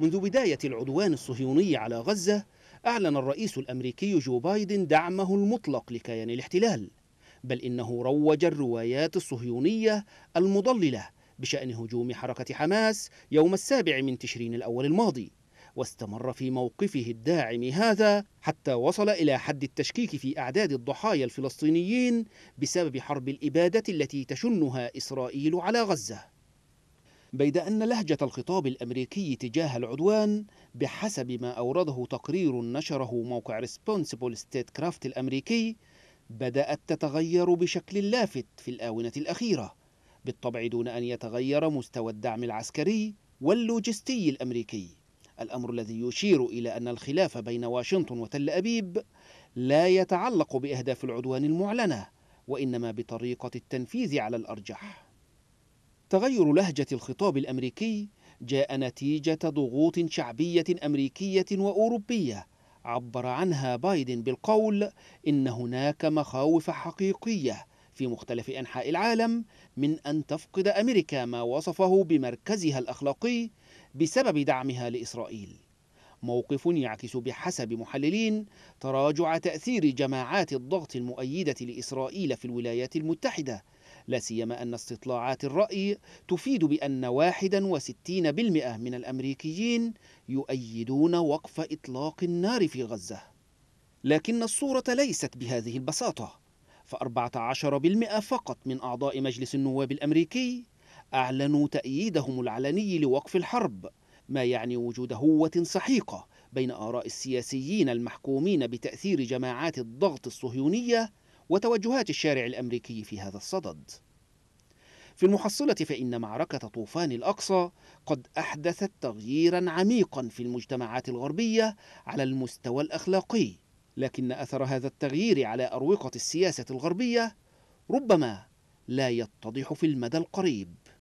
منذ بداية العدوان الصهيوني على غزة أعلن الرئيس الأمريكي جو بايدن دعمه المطلق لكيان الاحتلال بل إنه روج الروايات الصهيونية المضللة بشأن هجوم حركة حماس يوم السابع من تشرين الأول الماضي واستمر في موقفه الداعم هذا حتى وصل إلى حد التشكيك في أعداد الضحايا الفلسطينيين بسبب حرب الإبادة التي تشنها إسرائيل على غزة بيد أن لهجة الخطاب الأمريكي تجاه العدوان بحسب ما أورده تقرير نشره موقع ريسبونسبل ستيت كرافت الأمريكي بدأت تتغير بشكل لافت في الآونة الأخيرة بالطبع دون أن يتغير مستوى الدعم العسكري واللوجستي الأمريكي الأمر الذي يشير إلى أن الخلاف بين واشنطن وتل أبيب لا يتعلق بأهداف العدوان المعلنة وإنما بطريقة التنفيذ على الأرجح تغير لهجة الخطاب الأمريكي جاء نتيجة ضغوط شعبية أمريكية وأوروبية عبر عنها بايدن بالقول إن هناك مخاوف حقيقية في مختلف أنحاء العالم من أن تفقد أمريكا ما وصفه بمركزها الأخلاقي بسبب دعمها لإسرائيل موقف يعكس بحسب محللين تراجع تأثير جماعات الضغط المؤيدة لإسرائيل في الولايات المتحدة لا سيما أن استطلاعات الرأي تفيد بأن 61% من الأمريكيين يؤيدون وقف إطلاق النار في غزة لكن الصورة ليست بهذه البساطة ف14% فقط من أعضاء مجلس النواب الأمريكي أعلنوا تأييدهم العلني لوقف الحرب ما يعني وجود هوة سحيقة بين آراء السياسيين المحكومين بتأثير جماعات الضغط الصهيونية وتوجهات الشارع الأمريكي في هذا الصدد في المحصلة فإن معركة طوفان الأقصى قد أحدثت تغييرا عميقا في المجتمعات الغربية على المستوى الأخلاقي لكن أثر هذا التغيير على أروقة السياسة الغربية ربما لا يتضح في المدى القريب